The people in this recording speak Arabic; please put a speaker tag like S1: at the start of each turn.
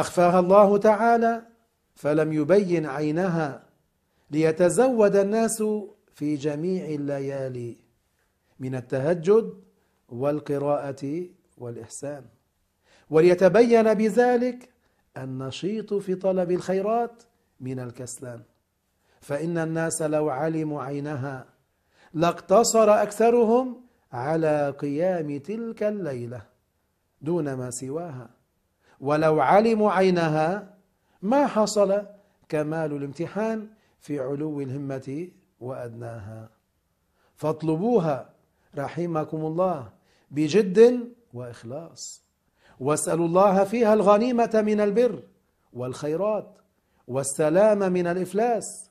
S1: أخفاها الله تعالى فلم يبين عينها ليتزود الناس في جميع الليالي من التهجد والقراءة والإحسان وليتبين بذلك النشيط في طلب الخيرات من الكسلان فإن الناس لو علموا عينها لاقتصر أكثرهم على قيام تلك الليلة دون ما سواها ولو علموا عينها ما حصل كمال الامتحان في علو الهمة وأدناها فاطلبوها رحمكم الله بجد
S2: وإخلاص
S1: واسألوا الله فيها الغنيمة من البر والخيرات والسلام من الإفلاس